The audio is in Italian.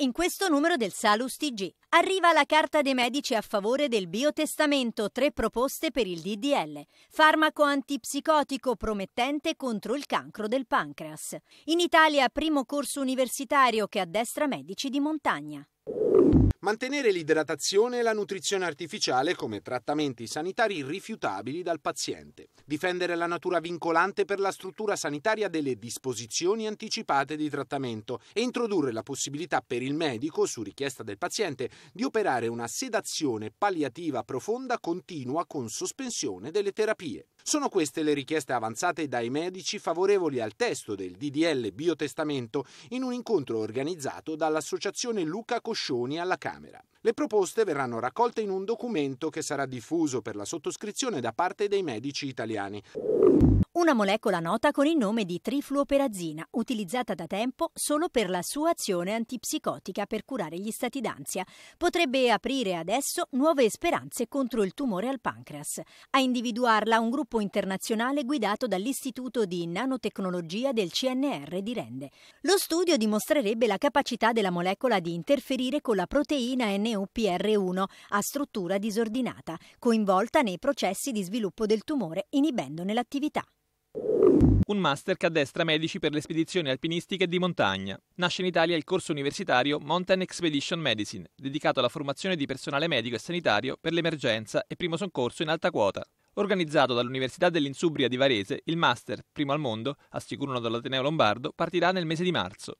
in questo numero del Salus TG. Arriva la Carta dei Medici a favore del biotestamento, tre proposte per il DDL. Farmaco antipsicotico promettente contro il cancro del pancreas. In Italia primo corso universitario che addestra medici di montagna mantenere l'idratazione e la nutrizione artificiale come trattamenti sanitari rifiutabili dal paziente, difendere la natura vincolante per la struttura sanitaria delle disposizioni anticipate di trattamento e introdurre la possibilità per il medico, su richiesta del paziente, di operare una sedazione palliativa profonda continua con sospensione delle terapie. Sono queste le richieste avanzate dai medici favorevoli al testo del DDL Biotestamento in un incontro organizzato dall'Associazione Luca Coscioni alla Camera Cámara. Le proposte verranno raccolte in un documento che sarà diffuso per la sottoscrizione da parte dei medici italiani. Una molecola nota con il nome di trifluoperazina, utilizzata da tempo solo per la sua azione antipsicotica per curare gli stati d'ansia, potrebbe aprire adesso nuove speranze contro il tumore al pancreas. A individuarla un gruppo internazionale guidato dall'Istituto di Nanotecnologia del CNR di Rende. Lo studio dimostrerebbe la capacità della molecola di interferire con la proteina NR Regione UPR1 a struttura disordinata, coinvolta nei processi di sviluppo del tumore inibendone l'attività. Un master che addestra medici per le spedizioni alpinistiche di montagna. Nasce in Italia il corso universitario Mountain Expedition Medicine, dedicato alla formazione di personale medico e sanitario per l'emergenza e primo soccorso in alta quota. Organizzato dall'Università dell'Insubria di Varese, il master, primo al mondo, assicurano dall'Ateneo Lombardo, partirà nel mese di marzo.